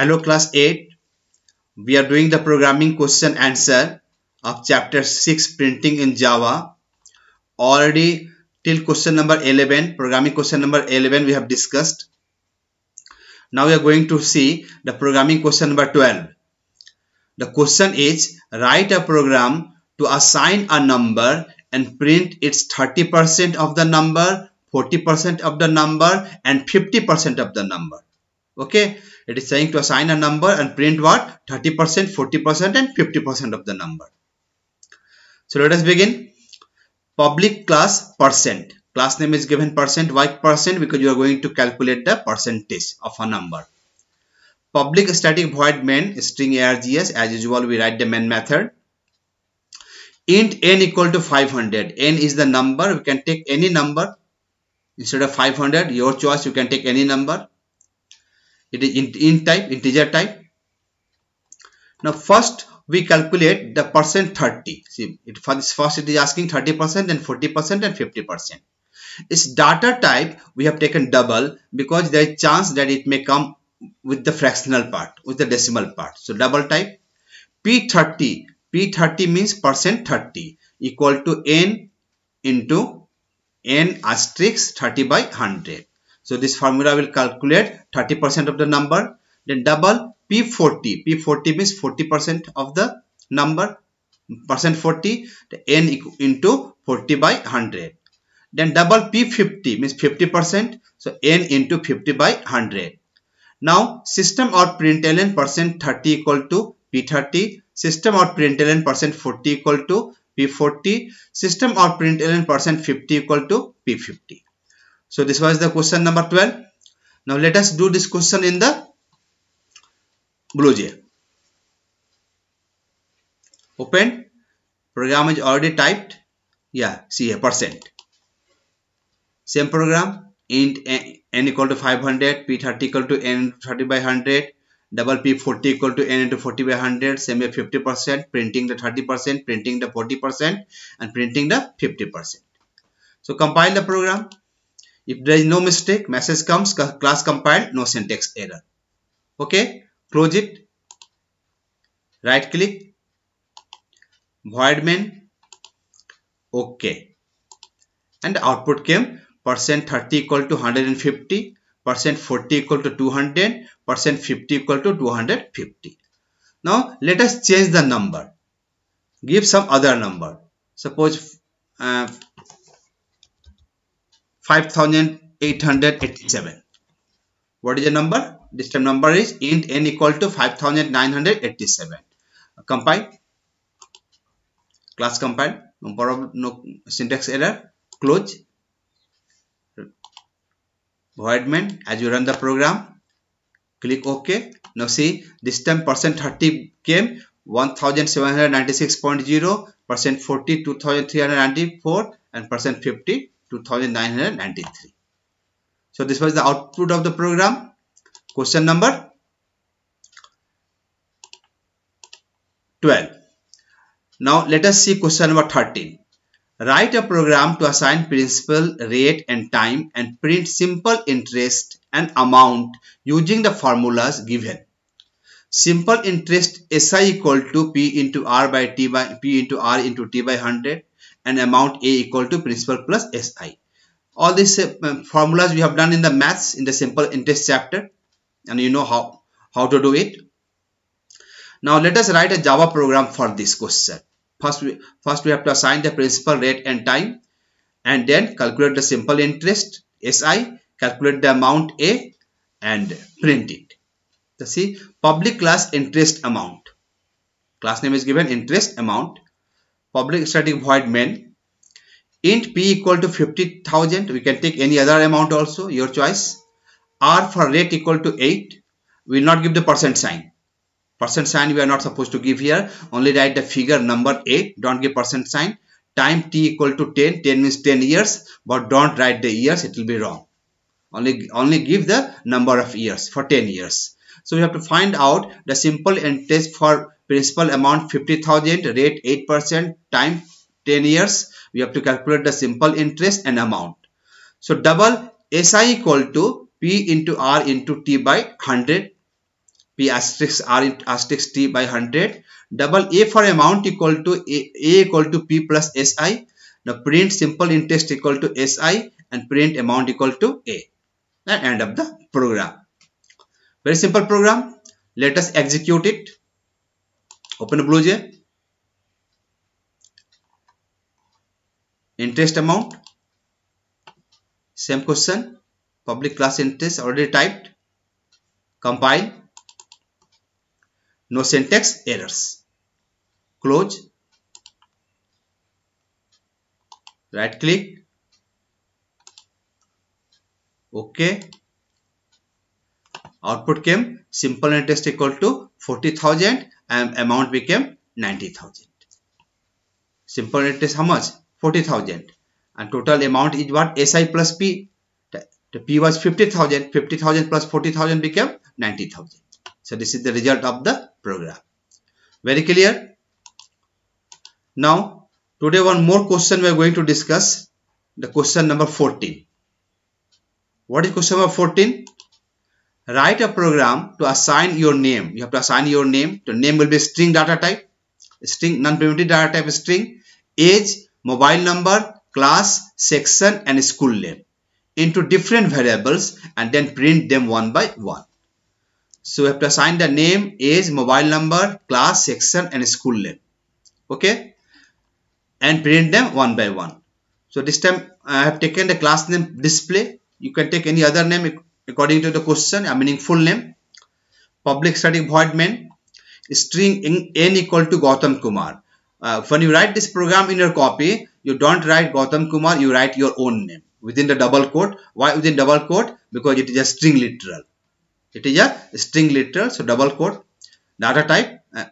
Hello class 8. We are doing the programming question answer of chapter 6 printing in Java. Already till question number 11 programming question number 11 we have discussed. Now we are going to see the programming question number 12. The question is write a program to assign a number and print its 30% of the number, 40% of the number and 50% of the number. Okay it is saying to assign a number and print what? 30%, 40% and 50% of the number. So let us begin. Public class percent. Class name is given percent. Why percent? Because you are going to calculate the percentage of a number. Public static void main string args as usual we write the main method int n equal to 500 n is the number we can take any number instead of 500 your choice you can take any number it is in, type integer type now first we calculate the percent 30 see it first, first it is asking 30 percent then 40 percent and 50 percent its data type we have taken double because there is chance that it may come with the fractional part with the decimal part so double type p30 p30 means percent 30 equal to n into n asterisk 30 by 100 so this formula will calculate 30% of the number. Then double P40. P40 means 40% of the number. Percent 40. The N into 40 by 100. Then double P50 means 50%. So N into 50 by 100. Now system out println percent 30 equal to P30. System out println percent 40 equal to P40. System out println percent 50 equal to P50. So this was the question number 12. Now let us do this question in the Bluejay. Open. Program is already typed. Yeah, see a percent. Same program int n equal to 500, p30 equal to n 30 by 100, double p40 equal to n into 40 by 100, same 50%, printing the 30%, printing the 40% and printing the 50%. So compile the program. If there is no mistake, message comes, class compiled, no syntax error. Okay, close it. Right click, void main, okay. And output came percent 30 equal to 150, percent 40 equal to 200, percent 50 equal to 250. Now let us change the number. Give some other number. Suppose uh, 5887 what is the number this time number is int n equal to 5987 compile class compile no problem no syntax error close void main as you run the program click ok now see this time percent 30 came 1796.0 percent 40 2394 and percent 50 2993. So this was the output of the program. Question number 12. Now let us see question number 13. Write a program to assign principal, rate and time and print simple interest and amount using the formulas given. Simple interest SI equal to P into R by T by P into R into T by 100 and amount A equal to principal plus SI. All these uh, formulas we have done in the maths in the simple interest chapter and you know how, how to do it. Now let us write a Java program for this question. First we, first we have to assign the principal rate and time and then calculate the simple interest SI, calculate the amount A and print it. So see public class interest amount. Class name is given interest amount public static void main int p equal to 50,000 we can take any other amount also your choice r for rate equal to 8 we will not give the percent sign percent sign we are not supposed to give here only write the figure number 8 don't give percent sign time t equal to 10 10 means 10 years but don't write the years it will be wrong only only give the number of years for 10 years so we have to find out the simple interest for principal amount 50,000, rate 8%, time 10 years. We have to calculate the simple interest and amount. So double SI equal to P into R into T by 100. P asterisk R into asterisk T by 100. Double A for amount equal to A, A equal to P plus SI. Now print simple interest equal to SI and print amount equal to A. And end of the program. Very simple program. Let us execute it. Open BlueJay. Interest amount. Same question. Public class interest already typed. Compile. No syntax errors. Close. right click ok output came simple interest equal to 40000 amount became 90,000. Simple interest, how much? 40,000. And total amount is what? SI plus P. The, the P was 50,000. 50,000 plus 40,000 became 90,000. So this is the result of the program. Very clear? Now, today one more question we are going to discuss. The question number 14. What is question number 14? write a program to assign your name. You have to assign your name. The name will be string data type, string non-primitive data type string, age, mobile number, class, section and school name into different variables and then print them one by one. So you have to assign the name, age, mobile number, class, section and school name. Okay. And print them one by one. So this time I have taken the class name display. You can take any other name according to the question a meaningful name public static void main string in n equal to Gautam Kumar uh, when you write this program in your copy you don't write Gautam Kumar you write your own name within the double quote why within double quote because it is a string literal it is a string literal so double quote data type uh,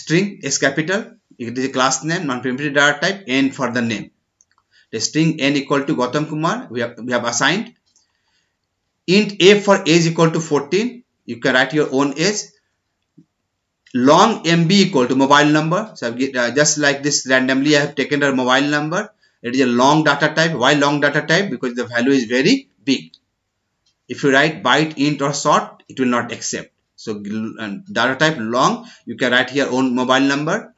string s capital it is a class name non-primitive data type n for the name the string n equal to Gautam Kumar we have, we have assigned int a for age equal to 14 you can write your own age long mb equal to mobile number so uh, just like this randomly i have taken a mobile number it is a long data type why long data type because the value is very big if you write byte int or short it will not accept so uh, data type long you can write your own mobile number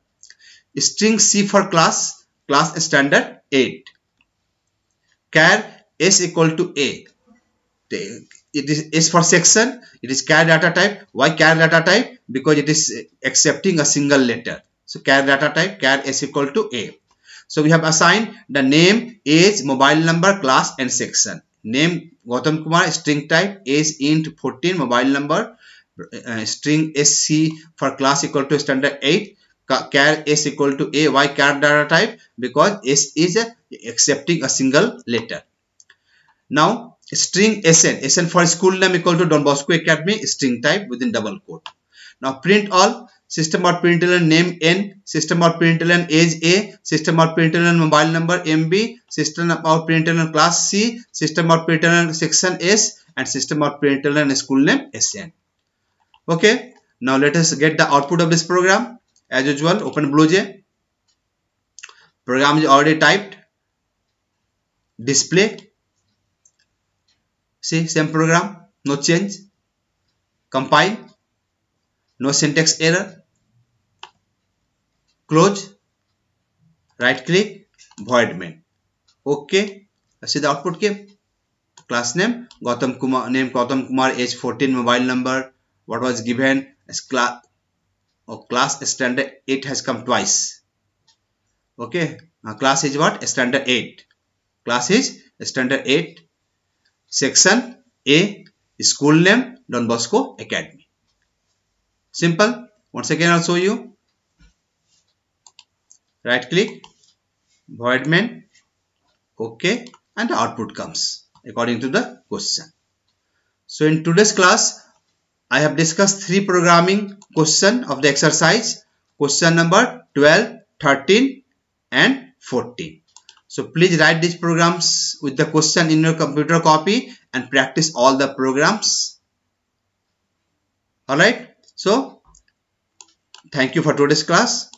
string c for class class standard 8 char s equal to a it is for section, it is char data type. Why char data type? Because it is accepting a single letter. So char data type, char S equal to A. So we have assigned the name, age, mobile number, class and section. Name Gautam Kumar, string type, age int 14, mobile number, uh, string SC for class equal to standard 8, char S equal to A. Why char data type? Because S is accepting a single letter. Now string sn sn for school name equal to don bosco academy string type within double quote now print all system dot println name n system dot println age a system dot println mobile number mb system dot println class c system dot println section s and system dot println school name sn okay now let us get the output of this program as usual open bluej program is already typed display See, same program, no change. Compile, no syntax error. Close, right click, void main. Okay, see the output came. Class name, Gautam Kumar, name Gautam Kumar, age 14, mobile number, what was given as class, or oh, class standard 8 has come twice. Okay, now class is what? Standard 8. Class is standard 8 Section A, school name Don Bosco Academy. Simple. Once again I'll show you. Right click, void main, OK and the output comes according to the question. So in today's class, I have discussed three programming question of the exercise question number 12, 13 and 14. So please write these programs with the question in your computer copy and practice all the programs. Alright, so thank you for today's class.